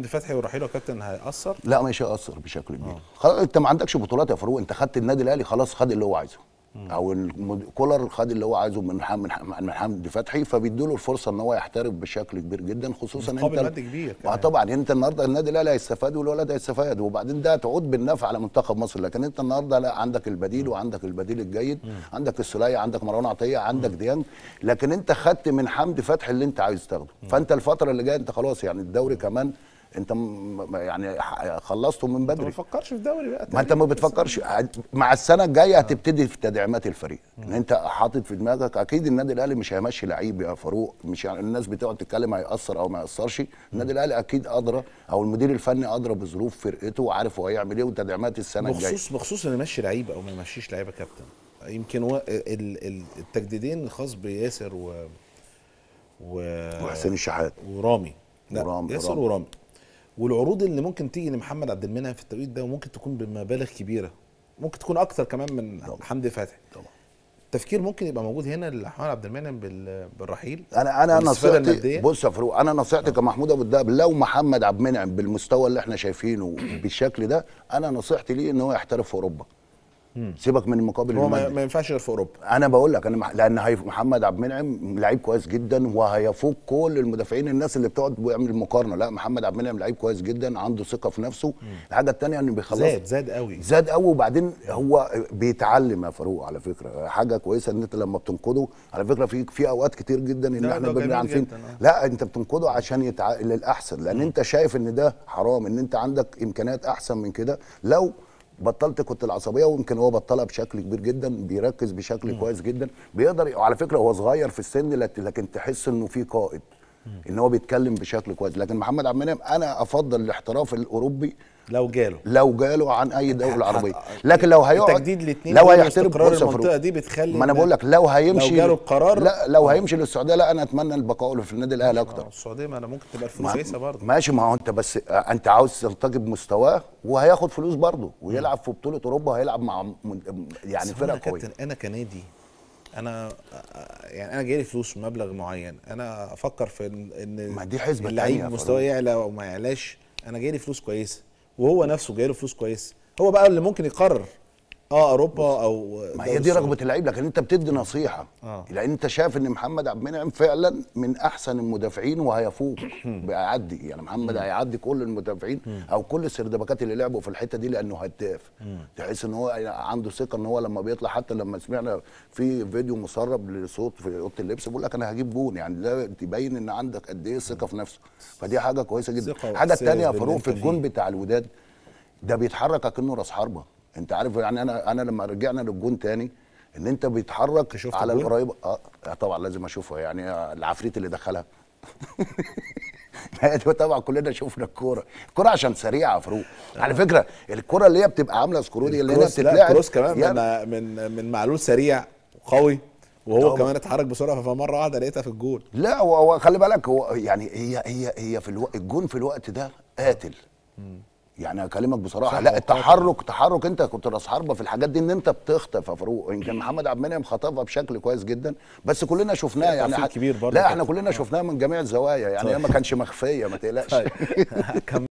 فتحي ورحيله كابتن هيأثر؟ لا مش هيأثر بشكل كبير آه. خلاص انت ما عندكش بطولات يا فاروق انت خدت النادي الاهلي خلاص خد اللي هو عايزه مم. او كولر خد اللي هو عايزه من من حمدي فتحي فبيدوا له الفرصه ان هو يحترف بشكل كبير جدا خصوصا انت مقابل كبير اه طبعا انت النهارده النادي الاهلي هيستفاد والولد هيستفاد وبعدين ده تعود بالنفع على منتخب مصر لكن انت النهارده لا عندك البديل مم. وعندك البديل الجيد مم. عندك السلاية عندك مروان عطيه عندك ديانج لكن انت خدت من حمدي فتحي اللي انت عايز تاخده فانت الفتره اللي جايه انت خلاص يعني الدوري كمان انت يعني خلصته من بدري ما بتفكرش في الدوري بقى ما انت ما بتفكرش مع السنه الجايه آه. هتبتدي في تدعيمات الفريق آه. ان انت حاطط في دماغك اكيد النادي الاهلي مش هيمشي لعيب يا فاروق مش يعني الناس بتقعد تتكلم هيأثر او ما يأثرش آه. النادي الاهلي اكيد ادرى او المدير الفني ادرى بظروف فرقته وعارف هو هيعمل ايه وتدعيمات السنه الجايه بخصوص بخصوص انه يمشي لعيب او ما يمشيش لعيبه كابتن يمكن التجديدين الخاص بياسر و و وحسين الشحات ورامي لا ورامي ياسر ورامي والعروض اللي ممكن تيجي لمحمد عبد المنعم في التوقيت ده وممكن تكون بمبالغ كبيره ممكن تكون اكثر كمان من طبعا. حمدي فتحي طبعا التفكير ممكن يبقى موجود هنا لمحمد عبد المنعم بالرحيل انا انا نصيحتي بص يا فاروق انا نصيحتي آه. كمحمود ابو الدهب لو محمد عبد المنعم بالمستوى اللي احنا شايفينه بالشكل ده انا نصيحتي ليه ان هو يحترف في اوروبا سيبك من المقابل هو المادي. ما ينفعش غير في اوروبا انا بقول لك انا لان محمد عبد المنعم لعيب كويس جدا وهيفوق كل المدافعين الناس اللي بتقعد بيعمل مقارنه لا محمد عبد المنعم لعيب كويس جدا عنده ثقه في نفسه مم. الحاجه الثانيه انه بيخلص زاد زاد قوي زاد قوي وبعدين هو بيتعلم يا فاروق على فكره حاجه كويسه ان انت لما بتنقده على فكره في في اوقات كتير جدا ان احنا بنبقى عارفين آه. لا انت بتنقده عشان يتع... للاحسن لان مم. انت شايف ان ده حرام ان انت عندك امكانيات احسن من كده لو بطلت كنت العصبيه ويمكن هو بطلها بشكل كبير جدا بيركز بشكل م. كويس جدا بيقدر على فكره هو صغير في السن لكن تحس انه في قائد ان هو بيتكلم بشكل كويس لكن محمد عبد المنعم انا افضل الاحتراف الاوروبي لو جاله لو جاله عن اي دوله عربيه لكن لو هيقعد تجديد الاثنين لو هيحترم المنطقه دي بتخلي ما انا بقول لك لو هيمشي لو جاله القرار لا لو آه. هيمشي للسعوديه لا انا اتمنى البقاء له في النادي الاهلي اكتر السعوديه ما انا ممكن تبقى الفلوس كويسه برضه ماشي ما هو انت بس انت عاوز ترتقي بمستواه وهياخد فلوس برضه ويلعب في بطوله اوروبا هيلعب مع يعني فرق كويسه انا كابتن انا كنادي انا يعني انا جايلي فلوس مبلغ معين انا افكر في ان ما دي حسبه اللعيب مستواه يعلى او ما يعلاش انا جايلي فلوس كويسه وهو نفسه جايله فلوس كويسه هو بقى اللي ممكن يقرر اه اوروبا او ما هي دي رغبه اللعيب لكن انت بتدي نصيحه آه. لان انت شايف ان محمد عبد المنعم فعلا من احسن المدافعين وهيفوق بيعدي يعني محمد هيعدي كل المدافعين او كل السردباكات اللي لعبوا في الحته دي لانه هداف تحس ان هو يعني عنده ثقه ان هو لما بيطلع حتى لما سمعنا في فيديو مسرب لصوت في اوضه اللبس بيقول لك انا هجيب جون يعني ده تبين ان عندك قد ايه ثقه في نفسه فدي حاجه كويسه جدا الحاجه الثانيه يا فاروق في الجون بتاع الوداد ده بيتحرك كانه راس حربه انت عارف يعني انا انا لما رجعنا للجون تاني ان انت بيتحرك شفت على القريب آه،, اه طبعا لازم اشوفها يعني آه، العفريت اللي دخلها طبعا كلنا شفنا الكوره الكوره عشان سريعه يا فاروق آه. على فكره الكوره اللي هي بتبقى عامله سكرو دي اللي هي بتتلعب كروس كمان يعني من من معلول سريع وقوي وهو طبعا. كمان اتحرك بسرعه فمره واحده لقيتها في الجول لا هو خلي بالك هو يعني هي هي هي في الوقت الجون في الوقت ده قاتل يعني اكلمك بصراحه لا التحرك تحرك انت كنت راس حربه في الحاجات دي ان انت بتخطف يا فاروق يمكن محمد عبد المنعم خطفها بشكل كويس جدا بس كلنا شفناه يعني كبير برضه لا احنا كلنا شفناه من جميع الزوايا يعني طيب. ما كانش مخفيه ما تقلقش طيب.